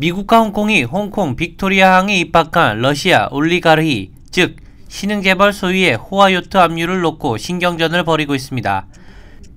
미국과 홍콩이 홍콩 빅토리아항에 입박한 러시아 올리가르히, 즉 신흥재벌 소유의 호화 요트 압류를 놓고 신경전을 벌이고 있습니다.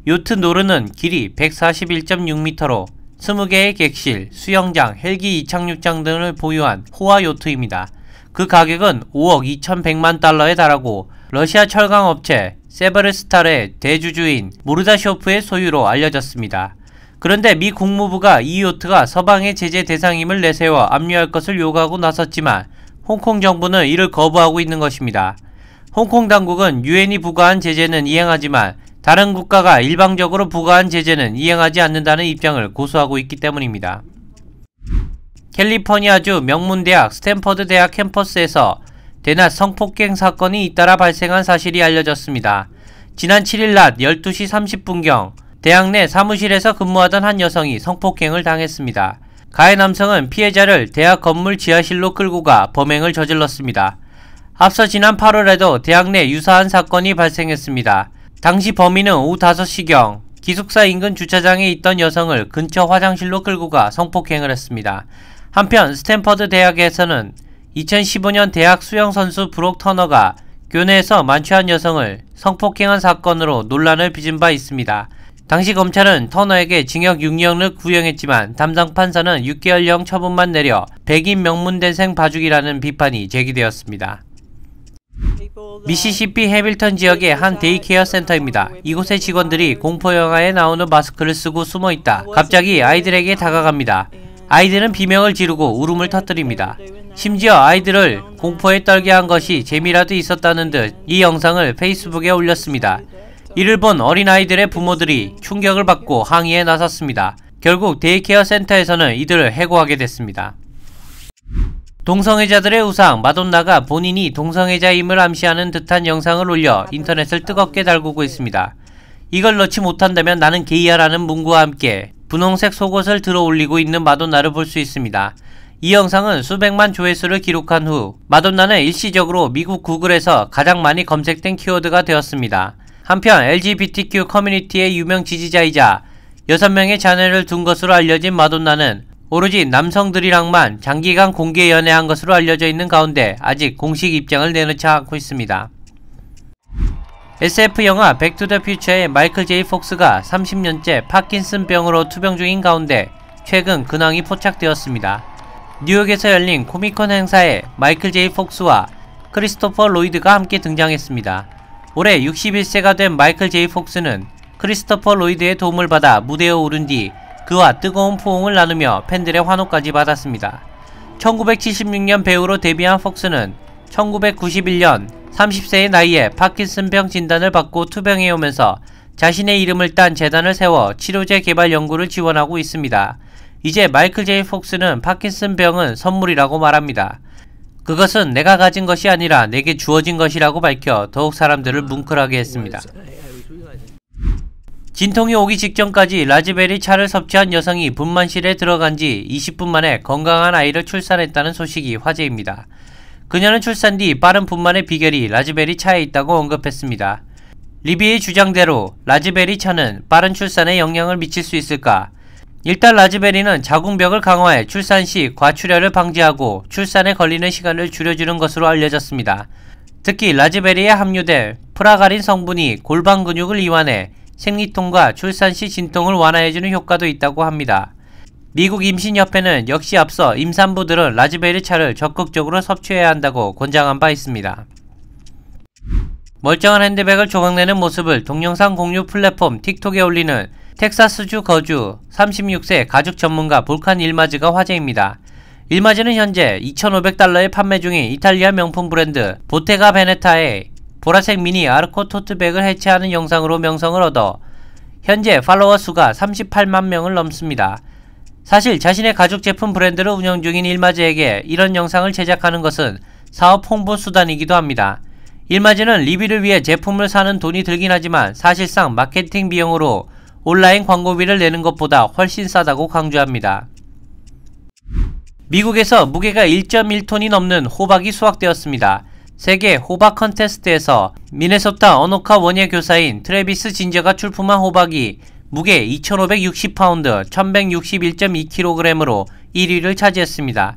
요트 노르는 길이 141.6m로 20개의 객실, 수영장, 헬기 이착륙장 등을 보유한 호화 요트입니다. 그 가격은 5억 2,100만 달러에 달하고 러시아 철강업체 세베르스탈의 대주주인 모르다쇼프의 소유로 알려졌습니다. 그런데 미 국무부가 이오트가 서방의 제재 대상임을 내세워 압류할 것을 요구하고 나섰지만 홍콩 정부는 이를 거부하고 있는 것입니다. 홍콩 당국은 유엔이 부과한 제재는 이행하지만 다른 국가가 일방적으로 부과한 제재는 이행하지 않는다는 입장을 고수하고 있기 때문입니다. 캘리포니아주 명문대학 스탠퍼드 대학 캠퍼스에서 대낮 성폭행 사건이 잇따라 발생한 사실이 알려졌습니다. 지난 7일 낮 12시 30분경 대학 내 사무실에서 근무하던 한 여성이 성폭행을 당했습니다. 가해 남성은 피해자를 대학 건물 지하실로 끌고 가 범행을 저질렀습니다. 앞서 지난 8월에도 대학 내 유사한 사건이 발생했습니다. 당시 범인은 오후 5시경 기숙사 인근 주차장에 있던 여성을 근처 화장실로 끌고 가 성폭행을 했습니다. 한편 스탠퍼드 대학에서는 2015년 대학 수영선수 브록 터너가 교내에서 만취한 여성을 성폭행한 사건으로 논란을 빚은 바 있습니다. 당시 검찰은 터너에게 징역 6년을 구형했지만 담당 판사는 6개월형 처분만 내려 백인 명문대생 봐주기라는 비판이 제기되었습니다. 미시시피 해밀턴 지역의 한 데이케어 센터입니다. 이곳의 직원들이 공포 영화에 나오는 마스크를 쓰고 숨어 있다. 갑자기 아이들에게 다가갑니다. 아이들은 비명을 지르고 울음을 터뜨립니다. 심지어 아이들을 공포에 떨게 한 것이 재미라도 있었다는 듯 이 영상을 페이스북에 올렸습니다. 이를 본 어린아이들의 부모들이 충격을 받고 항의에 나섰습니다. 결국 데이케어 센터에서는 이들을 해고하게 됐습니다. 동성애자들의 우상 마돈나가 본인이 동성애자임을 암시하는 듯한 영상을 올려 인터넷을 뜨겁게 달구고 있습니다. 이걸 넣지 못한다면 나는 게이야라는 문구와 함께 분홍색 속옷을 들어 올리고 있는 마돈나를 볼 수 있습니다. 이 영상은 수백만 조회수를 기록한 후 마돈나는 일시적으로 미국 구글에서 가장 많이 검색된 키워드가 되었습니다. 한편 LGBTQ 커뮤니티의 유명 지지자이자 6명의 자녀를 둔 것으로 알려진 마돈나는 오로지 남성들이랑만 장기간 공개 연애한 것으로 알려져 있는 가운데 아직 공식 입장을 내놓지 않고 있습니다. SF 영화 백투더퓨처의 마이클 제이 폭스가 30년째 파킨슨병으로 투병 중인 가운데 최근 근황이 포착되었습니다. 뉴욕에서 열린 코미콘 행사에 마이클 제이 폭스와 크리스토퍼 로이드가 함께 등장했습니다. 올해 61세가 된 마이클 제이 폭스는 크리스토퍼 로이드의 도움을 받아 무대에 오른 뒤 그와 뜨거운 포옹을 나누며 팬들의 환호까지 받았습니다. 1976년 배우로 데뷔한 폭스는 1991년 30세의 나이에 파킨슨병 진단을 받고 투병해 오면서 자신의 이름을 딴 재단을 세워 치료제 개발 연구를 지원하고 있습니다. 이제 마이클 제이 폭스는 파킨슨병은 선물이라고 말합니다. 그것은 내가 가진 것이 아니라 내게 주어진 것이라고 밝혀 더욱 사람들을 아, 뭉클하게 했습니다. 아, 진통이 오기 직전까지 라즈베리 차를 섭취한 여성이 분만실에 들어간 지 20분 만에 건강한 아이를 출산했다는 소식이 화제입니다. 그녀는 출산 뒤 빠른 분만의 비결이 라즈베리 차에 있다고 언급했습니다. 리비의 주장대로 라즈베리 차는 빠른 출산에 영향을 미칠 수 있을까? 일단 라즈베리는 자궁벽을 강화해 출산 시 과출혈을 방지하고 출산에 걸리는 시간을 줄여주는 것으로 알려졌습니다. 특히 라즈베리에 함유될 프라가린 성분이 골반 근육을 이완해 생리통과 출산 시 진통을 완화해주는 효과도 있다고 합니다. 미국 임신협회는 역시 앞서 임산부들은 라즈베리 차를 적극적으로 섭취해야 한다고 권장한 바 있습니다. 멀쩡한 핸드백을 조각내는 모습을 동영상 공유 플랫폼 틱톡에 올리는 텍사스주 거주 36세 가죽 전문가 볼칸 일마즈가 화제입니다. 일마즈는 현재 2,500달러에 판매 중인 이탈리아 명품 브랜드 보테가 베네타의 보라색 미니 아르코 토트백을 해체하는 영상으로 명성을 얻어 현재 팔로워 수가 38만 명을 넘습니다. 사실 자신의 가죽 제품 브랜드를 운영 중인 일마즈에게 이런 영상을 제작하는 것은 사업 홍보 수단이기도 합니다. 일마즈는 리뷰를 위해 제품을 사는 돈이 들긴 하지만 사실상 마케팅 비용으로 온라인 광고비를 내는 것보다 훨씬 싸다고 강조합니다. 미국에서 무게가 1.1톤이 넘는 호박이 수확되었습니다. 세계 호박 컨테스트에서 미네소타 어노카 원예 교사인 트레비스 진저가 출품한 호박이 무게 2,560파운드 1,161.2kg으로 1위를 차지했습니다.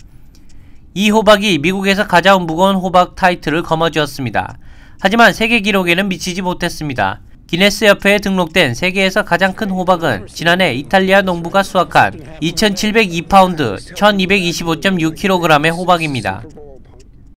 이 호박이 미국에서 가장 무거운 호박 타이틀을 거머쥐었습니다. 하지만 세계 기록에는 미치지 못했습니다. 기네스협회에 등록된 세계에서 가장 큰 호박은 지난해 이탈리아 농부가 수확한 2,702파운드 1,225.6kg의 호박입니다.